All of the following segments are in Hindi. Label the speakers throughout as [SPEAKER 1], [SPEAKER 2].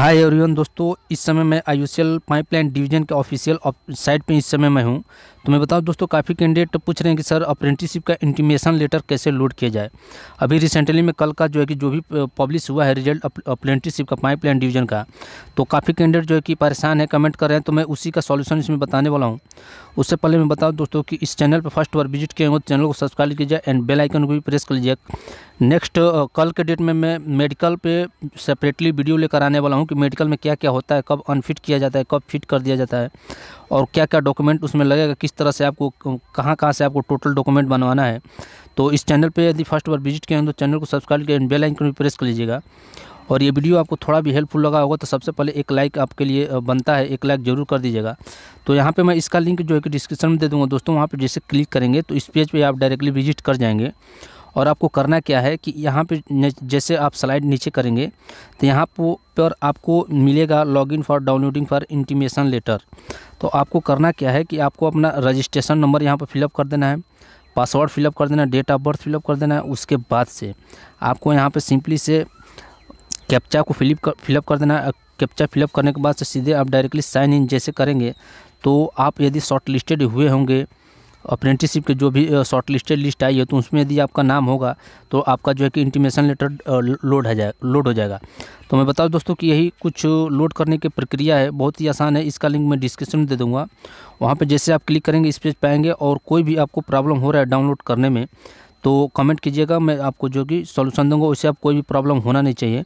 [SPEAKER 1] हाय एवरीवन दोस्तों इस समय मैं I U C L pipeline division के ऑफिशियल साइट पे इस समय मैं हूँ तो मैं बताऊँ दोस्तों काफ़ी कैंडिडेट पूछ रहे हैं कि सर अप्रेंटिसशिप का इंटीमेशन लेटर कैसे लोड किया जाए अभी रिसेंटली में कल का जो है कि जो भी पब्लिश हुआ है रिजल्ट अप्रेंटिसशिप का पाइप लाइन डिवीजन का तो काफ़ी कैंडिडेट जो है कि परेशान है कमेंट कर रहे हैं तो मैं उसी का सॉल्यूशन इसमें बताने वाला हूँ उससे पहले मैं बताऊँ दोस्तों कि इस चैनल पर फर्स्ट बार विजिट किए हुए चैनल तो को सब्सक्राइब कीजिए एंड बेल आइकन को भी प्रेस कर लीजिए नेक्स्ट कल के डेट में मैं मेडिकल पे सेपरेटली वीडियो लेकर आने वाला हूँ कि मेडिकल में क्या क्या होता है कब अनफिट किया जाता है कब फिट कर दिया जाता है और क्या क्या डॉक्यूमेंट उसमें लगेगा किस तरह से आपको कहाँ कहाँ से आपको टोटल डॉक्यूमेंट बनवाना है तो इस चैनल पर यदि फर्स्ट बार विजिट किए तो चैनल को सब्सक्राइब करें बेल आइकन भी प्रेस कर लीजिएगा और ये वीडियो आपको थोड़ा भी हेल्पफुल लगा होगा तो सबसे पहले एक लाइक आपके लिए बनता है एक लाइक ज़रूर कर दीजिएगा तो यहाँ पे मैं इसका लिंक जो है कि डिस्क्रिप्शन में दे दूँगा दोस्तों वहाँ पर जैसे क्लिक करेंगे तो इस पेज पर पे आप डायरेक्टली विजिट कर जाएंगे और आपको करना क्या है कि यहाँ पे जैसे आप स्लाइड नीचे करेंगे तो यहाँ पर आपको मिलेगा login for downloading for intimation letter तो आपको करना क्या है कि आपको अपना रजिस्ट्रेशन नंबर यहाँ पर फिलअप कर देना है पासवर्ड फिलअप कर देना है डेट ऑफ बर्थ फिलअप कर देना है उसके बाद से आपको यहाँ पर सिंपली से कैप्चा को फिलप कर फिलअप कर देना है कैप्चा फिलअप करने के बाद से सीधे आप डायरेक्टली साइन इन जैसे करेंगे तो आप यदि शॉर्ट लिस्टेड हुए होंगे अप्रेंटिसशिप के जो भी शॉर्ट लिस्टेड लिस्ट आई है तो उसमें यदि आपका नाम होगा तो आपका जो है कि इंटीमेशन लेटर लोड हो जाए लोड हो जाएगा तो मैं बताऊँ दोस्तों कि यही कुछ लोड करने की प्रक्रिया है बहुत ही आसान है इसका लिंक मैं डिस्क्रिप्शन में दे दूँगा वहाँ पर जैसे आप क्लिक करेंगे इस पेज पर और कोई भी आपको प्रॉब्लम हो रहा है डाउनलोड करने में तो कमेंट कीजिएगा मैं आपको जो कि सॉल्यूशन दूंगा उससे आप कोई भी प्रॉब्लम होना नहीं चाहिए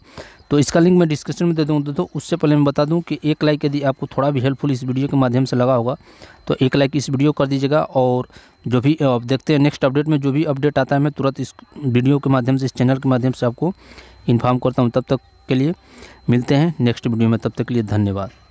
[SPEAKER 1] तो इसका लिंक मैं डिस्क्रिप्शन में दे दूँगा दोस्तों उससे पहले मैं बता दूँ कि एक लाइक यदि आपको थोड़ा भी हेल्पफुल इस वीडियो के माध्यम से लगा होगा तो एक लाइक इस वीडियो कर दीजिएगा और जो भी आप देखते हैं नेक्स्ट अपडेट में जो भी अपडेट आता है मैं तुरंत इस वीडियो के माध्यम से इस चैनल के माध्यम से आपको इन्फॉर्म करता हूँ तब तक के लिए मिलते हैं नेक्स्ट वीडियो में तब तक के लिए धन्यवाद